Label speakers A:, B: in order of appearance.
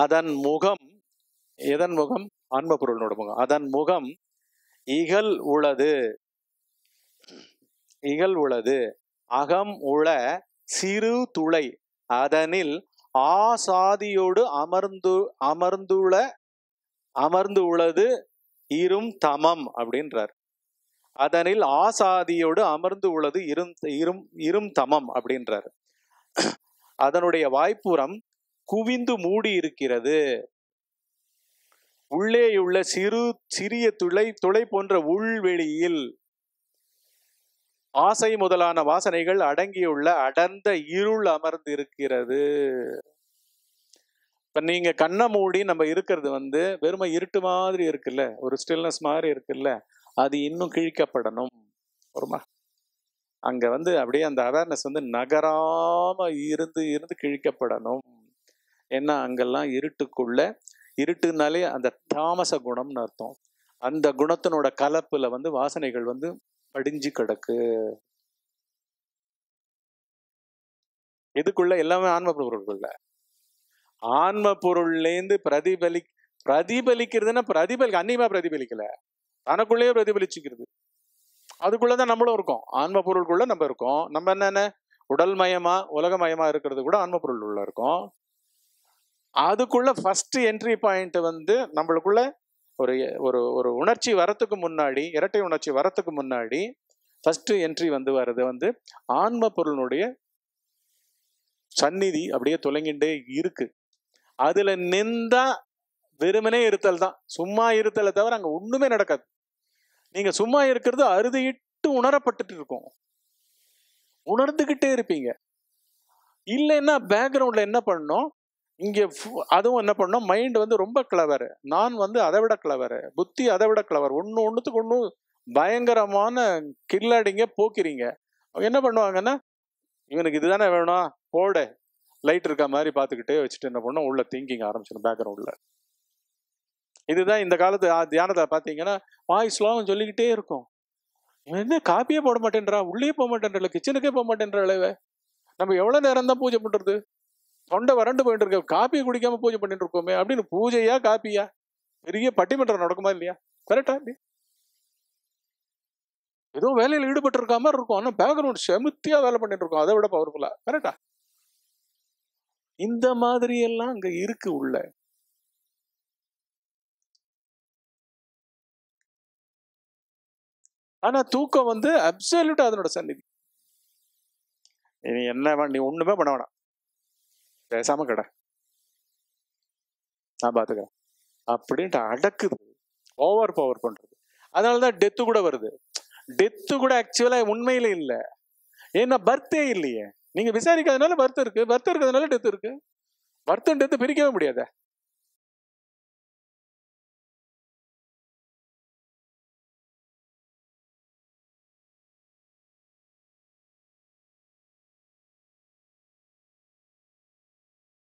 A: அதன் முகம் எதன் முகம் ஆன்ம பொருளோட முகம் அதன் முகம் இகல் உளது இகல் உளது அகம் உள சிறு துளை அதனில் ஆசாதியோடு அமர்ந்து அமர்ந்துள்ள அமர்ந்து உள்ளது இரும் தமம் அப்படின்றார் அதனில் ஆசாதியோடு அமர்ந்து உள்ளது இரும் இரும் இரும் தமம் அப்படின்றார் அதனுடைய வாய்ப்புறம் குவிந்து மூடி இருக்கிறது உள்ளேயுள்ள சிறு சிறிய துளை துளை போன்ற உள்வெளியில் ஆசை முதலான வாசனைகள் அடங்கியுள்ள அடர்ந்த இருள் அமர்ந்து இருக்கிறது இப்போ நீங்கள் கண்ணை மூடி நம்ம இருக்கிறது வந்து வெறுமை இருட்டு மாதிரி இருக்குல்ல ஒரு ஸ்டில்னஸ் மாதிரி இருக்குல்ல அது இன்னும் கிழிக்கப்படணும் ஒருமா அங்கே வந்து அப்படியே அந்த அவேர்னஸ் வந்து நகராம இருந்து இருந்து கிழிக்கப்படணும் ஏன்னா அங்கெல்லாம் இருட்டுக்குள்ள இருட்டுனாலே அந்த தாமச குணம்னு அர்த்தம் அந்த குணத்தினோட கலப்பில் வந்து வாசனைகள் வந்து படிஞ்சு கிடக்கு இதுக்குள்ள எல்லாமே ஆன்ம பொருள்குள்ள ஆன்ம பொருள்லேருந்து பிரதிபலி பிரதிபலிக்கிறதுன்னா பிரதிபலி அன்னியமா பிரதிபலிக்கல தனக்குள்ளேயே பிரதிபலிச்சுக்கிறது அதுக்குள்ளதான் நம்மளும் இருக்கோம் ஆன்ம பொருள்குள்ள நம்ம இருக்கோம் நம்ம என்னென்ன உடல் மயமா உலகமயமா இருக்கிறது கூட ஆன்ம பொருள் உள்ள இருக்கோம் அதுக்குள்ள ஃபர்ஸ்ட் என்ட்ரி பாயிண்ட் வந்து நம்மளுக்குள்ள ஒரு ஒரு ஒரு உணர்ச்சி வரத்துக்கு முன்னாடி இரட்டை உணர்ச்சி வரத்துக்கு முன்னாடி ஃபர்ஸ்ட் என்ட்ரி வந்து வர்றது வந்து ஆன்ம பொருளுடைய சந்நிதி அப்படியே தொலைங்கிட்டே இருக்கு அதுல நின்றா வெறுமனே இருத்தல் தான் சும்மா இருத்தலை தவிர அங்கே ஒன்றுமே நடக்காது நீங்க சும்மா இருக்கிறது அறுதியிட்டு உணரப்பட்டுட்டு இருக்கும் உணர்ந்துகிட்டே இருப்பீங்க இல்லைன்னா பேக்ரவுண்ட்ல என்ன பண்ணும் இங்கே அதுவும் என்ன பண்ணோம் மைண்ட் வந்து ரொம்ப கிளவர் நான் வந்து அதை விட கிளவர் புத்தி அதை விட கிளவர் ஒன்று ஒன்றுத்துக்கு ஒன்றும் பயங்கரமான கில்லாடிங்க போக்கிறீங்க அவங்க என்ன பண்ணுவாங்கன்னா இவனுக்கு இதுதானே வேணும் போட லைட் இருக்க மாதிரி பார்த்துக்கிட்டே வச்சுட்டு என்ன பண்ணோம் உள்ள திங்கிங் ஆரம்பிச்சிடும் பேக்ரவுண்டில் இதுதான் இந்த காலத்து தியானத்தை பார்த்தீங்கன்னா வாய் ஸ்லோகம் சொல்லிக்கிட்டே இருக்கும் என்ன காப்பியே போட மாட்டேன்றா உள்ளே போக மாட்டேன்றல கிச்சனுக்கே போக மாட்டேன்ற அளவு நம்ம எவ்வளோ நேரம் தான் பூஜை பண்ணுறது தொண்டை வறண்டு போயிட்டு இருக்க காப்பி குடிக்காம பூஜை பண்ணிட்டு இருக்கோமே அப்படின்னு பூஜையா காப்பியா பெரிய பட்டிமன்றம் நடக்குமா இல்லையா கரெக்டா இல்லையா ஏதோ வேலையில் ஈடுபட்டு இருக்க மாதிரி இருக்கும் ஆனால் பேக்ரவுண்ட் செமுத்தியா வேலை பண்ணிட்டு இருக்கோம் அதை விட பவர்ஃபுல்லா கரெக்டா இந்த மாதிரி எல்லாம் அங்க இருக்கு உள்ள ஆனா தூக்கம் வந்து அப்சல்யூட்டா அதனோட சந்நிதி நீ என்ன நீ ஒண்ணுமே பண்ண வேணாம் பேசாம கடை நான் பாத்துக்கிறேன் அப்படின்ட்டு அடக்குது ஓவர் பவர் பண்றது அதனாலதான் டெத்து கூட வருது டெத்து கூட ஆக்சுவலா உண்மையில இல்லை ஏன்னா பர்த்தே இல்லையே நீங்க விசாரிக்காதனால பர்த் இருக்கு பர்த் இருக்கிறதுனால டெத் இருக்கு பர்த்தம் டெத்து பிரிக்கவே முடியாத